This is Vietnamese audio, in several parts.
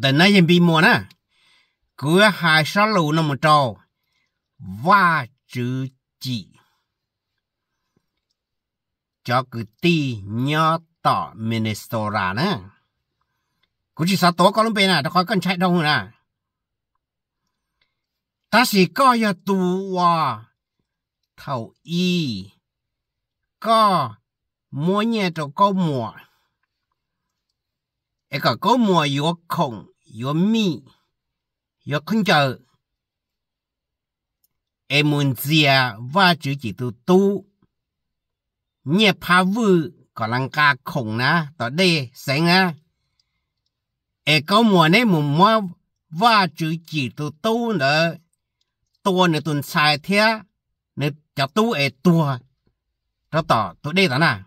แต่นายยังบีมัวนะกูหายสลูนมจอว่าจือจีจอกูตีเนาะต่อมินิสโตรานะกูจีสาโตก็ลงไปนะแต่คอยกันใช้ดองนะตาสีก็ยาตัวเท่าอีก็มัวเนี่ยจะก็มัว一个个么有空有米有空就，一门子啊，挖掘几多多，你怕乌个人家空呢，到底行啊？一个么呢，么么挖掘几多多呢？多呢顿菜天，你就多会多，到到到底咋呢？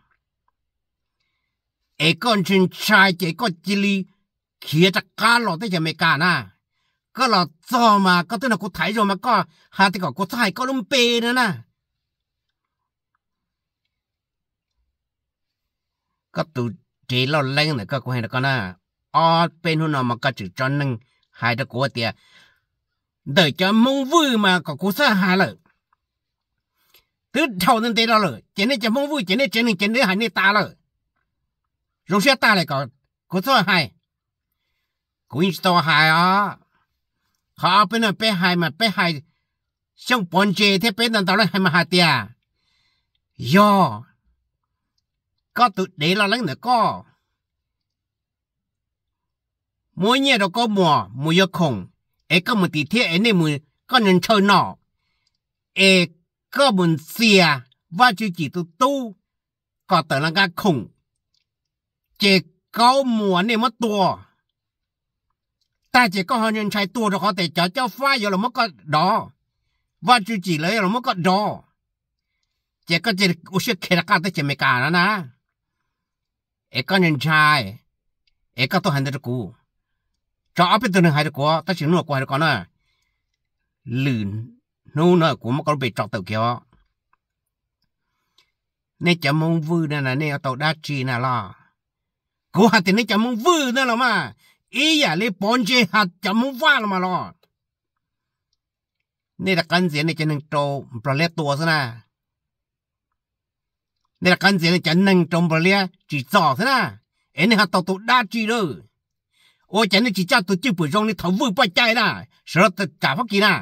ai con chân trai chỉ có chỉ li kia chắc cá lọ tới giờ mày na có lọ cho mà có tên là cô thấy rồi mà có à. hà thì có cô thấy có lông bê nữa nè có tụ chỉ lo lên này có cô hay là con na à. ở bên hôm nào mà có chữ cho nâng hai đứa cô tiệt đợi cho mông vui mà có cô sợ hà lợi cứ thâu nên tê rồi chỉ nên mông vui chỉ nên chỉ nên chỉ nên hai nên ta rồi rong xe ta lại có có cho hai cũng cho hai à họ bên là bên hai mà bên hai xong bọn chế thế bên là tao lại hai mà hai tia yo có tự để là lắng nữa có mỗi ngày đâu có mùa mùa yêu khủng ai có một tí thế ấy nên mùa có nhân chơi nọ ấy có một xìa và chỉ chỉ tu tu có tờ là ga khủng จเก้าหมวนเนี่ยมัตัว แต่เจก็หันยันใช้ตัวเราขอแต่เจ้าเจ้าฟ้าอยู่เราม่นก็ดอ ว่าจุจีเลยเราม่นก็ดอ เจก็จะอุชเคลกาตเจไม่กานะนะ เอกันยันใช้เอกก็ตัวหันเด็กกูจะเอาไปตัวหนึ่งหายดีกูว่าชื่อหนูกูหายาดีกว่นะลื่นนู่นนะกูม่นก็ไปจอกตัวเกี่ยวในจะมองวือนั่นน่ะเนี่ยเอาตัวดัชชีน่ะล่ะกูหัดแต่นจะมึงวื้อนั่นละมาเอียเลยปอนเจหัดจะมึงว่าละมารอนี่ตะกันเสียในจะหนึ่งโตปลาเลียตัวซะนะนี่ตะกันเสียในจะหนึ่งโตปลาเลียจีจ่อซะนะเอ็นหัดต่อตัวด้าจีเลยโอ้จะนนี่จีจ้าตัวจิ้วปุ๋ยรงนี่ทถวื้อปใจนะสรตจ่าพักกินะ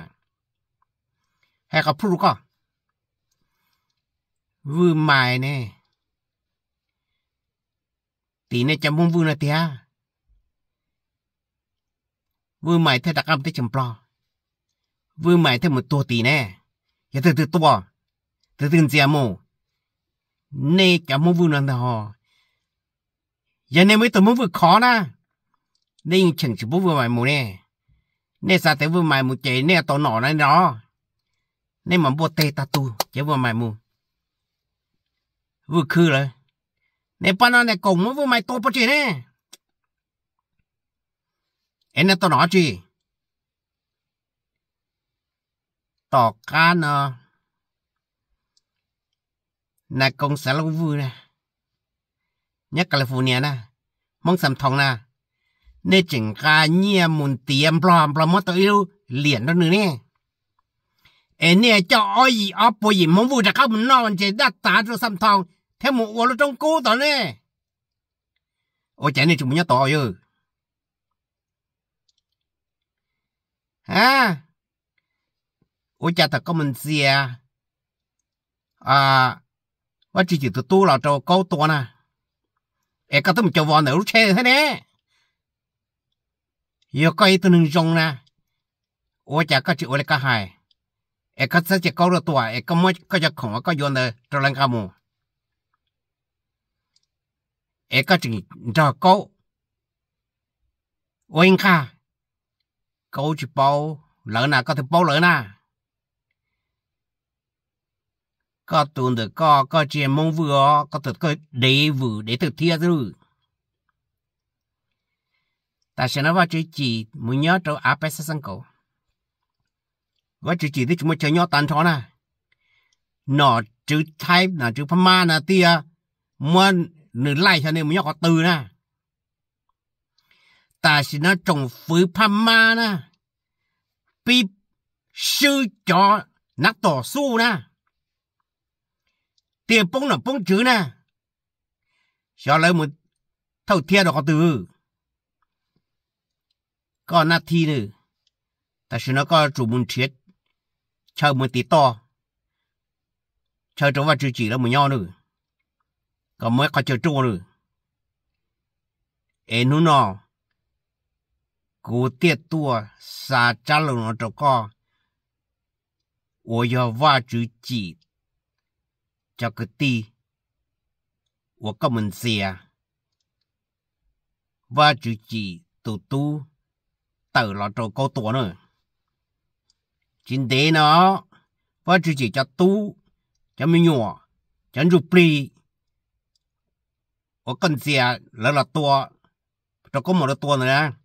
ให้กับผู้รู้ก็ วื้อใหม่เนี่ย thì nè chăm bông vương nè tía vương mày thay đặc âm tới chăm plo vương mày thay một tua tì nè giờ từ từ tua từ từ gì mồ nè chăm bông vương nè họ giờ nè mới tụi bông vương khó nà, nè chẳng chỉ bông vương mày mồ nè nè sao tới vương mày một chế nè tổ nọ này đó nè mà bố tê ta tu chế vương mày mồ vừa khư rồi ในปานในกงนู้ไม่โตปจีเนี่ยเอ็นตัวหนอจีต่อการเนาะในกงสารวูนี่ยักแคลิฟอร์เนียนะมองสำทองนะในจึงกาเงียมุนเตียมปลอมปลอมตัวอิูเหรียญตัวนึงเนี่ยเอ็นเนี่ยจะอ้อยอ้อปุยมงวูจะเข้ามันนอนเจดัดตาตัวสำทอง thế mụ ô lô trong cô tao nè ô chạy này chúng mình nhá tỏ ư à ô chả thật có mình gì à à và chỉ chỉ tụi tu là trò câu tòa nè em có tụi mình cho vò nữa xe thế nè giờ coi tụi mình rong nè ô chả có chịu ô lại cả hai em có sẽ chỉ câu được tòa em có mới có cho khổng cái vô nè trò lăng cả mù e ka ching câu Oin kha câu chỉ bao lỡ nà có thể bao lỡ nà có tuần được có có chuyện mong vừa có thực có để vừa để thực thiệt rồi ta sẽ nói vào chữ chỉ muốn nhớ chỗ áp bách sang cầu và chữ chỉ thì chúng mình chơi nhau tàn thó nè nó thái nó chữ pha ma nè tia muốn nửa lại cho nên mới có từ nè ta xin nó trồng phứ pama nè bị sư cho nó tỏ su nè tiền bông là bông chữ nè cho lấy một thầu thiệt đó có từ còn nát thi nữa ta xin nó có chủ muốn chết chờ một tí to chờ chỗ và chỉ là một nho nữa ก็ไม่ก็จะจู่เลยเอ็นุนอกูเตี้ยตัวสาจ้าลงนอจะก็我要挖掘机，这个地，我个门家，挖掘机都都到了这高多呢。今天呢，挖掘机叫都，叫么样，叫入不里，我跟家来了多，这个么的多呢？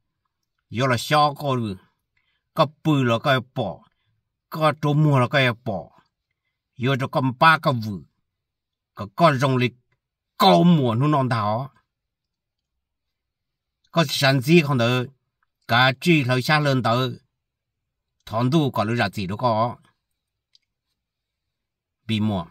有了小个了，个背了个包，个周末了个包，有这个八个五，个个容易高么弄弄到，个甚至看到个主楼下轮到，唐都搞了啥子了个，闭幕。